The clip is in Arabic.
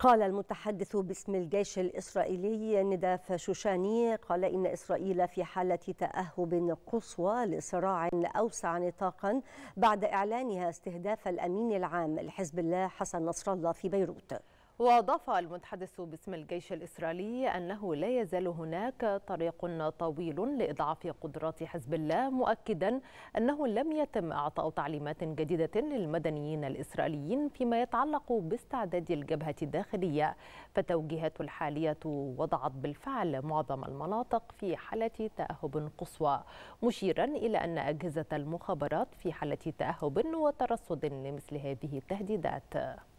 قال المتحدث باسم الجيش الإسرائيلي نداف شوشاني قال إن إسرائيل في حالة تأهب قصوى لصراع أوسع نطاقا بعد إعلانها استهداف الأمين العام لحزب الله حسن نصر الله في بيروت وأضاف المتحدث باسم الجيش الإسرائيلي أنه لا يزال هناك طريق طويل لإضعاف قدرات حزب الله مؤكدا أنه لم يتم إعطاء تعليمات جديدة للمدنيين الإسرائيليين فيما يتعلق باستعداد الجبهة الداخلية فالتوجيهات الحالية وضعت بالفعل معظم المناطق في حالة تأهب قصوى مشيرا إلى أن أجهزة المخابرات في حالة تأهب وترصد لمثل هذه التهديدات